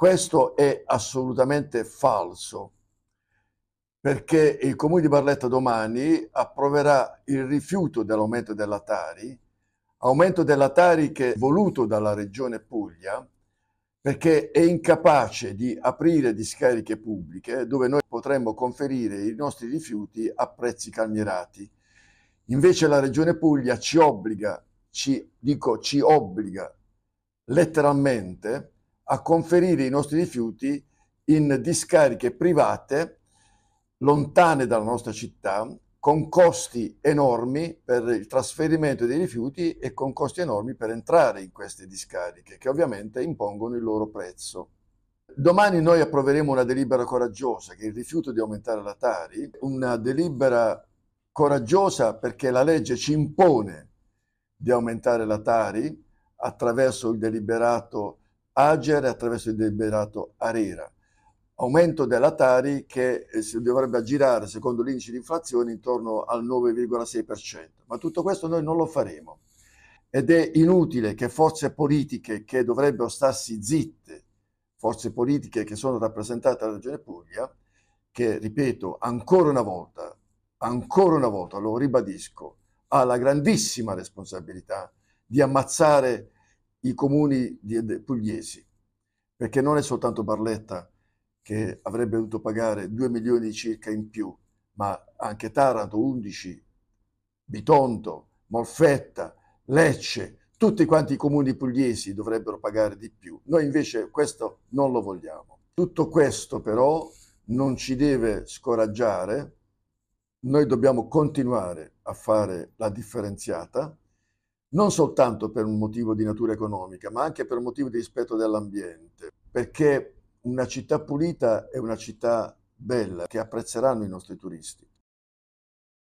Questo è assolutamente falso, perché il Comune di Barletta domani approverà il rifiuto dell'aumento della Tari, aumento della Tari che è voluto dalla Regione Puglia, perché è incapace di aprire discariche pubbliche dove noi potremmo conferire i nostri rifiuti a prezzi calmierati. Invece la Regione Puglia ci obbliga, ci, dico ci obbliga letteralmente a conferire i nostri rifiuti in discariche private lontane dalla nostra città, con costi enormi per il trasferimento dei rifiuti e con costi enormi per entrare in queste discariche, che ovviamente impongono il loro prezzo. Domani noi approveremo una delibera coraggiosa, che è il rifiuto di aumentare la Tari, una delibera coraggiosa perché la legge ci impone di aumentare la Tari attraverso il deliberato Ager attraverso il deliberato Arera, aumento della Tari che eh, dovrebbe aggirare secondo l'indice di inflazione intorno al 9,6%, ma tutto questo noi non lo faremo ed è inutile che forze politiche che dovrebbero starsi zitte, forze politiche che sono rappresentate alla Regione Puglia, che ripeto ancora una volta, ancora una volta lo ribadisco, ha la grandissima responsabilità di ammazzare i comuni pugliesi, perché non è soltanto Barletta che avrebbe dovuto pagare 2 milioni circa in più, ma anche Taranto 11, Bitonto, Molfetta, Lecce, tutti quanti i comuni pugliesi dovrebbero pagare di più. Noi invece questo non lo vogliamo. Tutto questo però non ci deve scoraggiare, noi dobbiamo continuare a fare la differenziata non soltanto per un motivo di natura economica, ma anche per un motivo di rispetto dell'ambiente, perché una città pulita è una città bella che apprezzeranno i nostri turisti.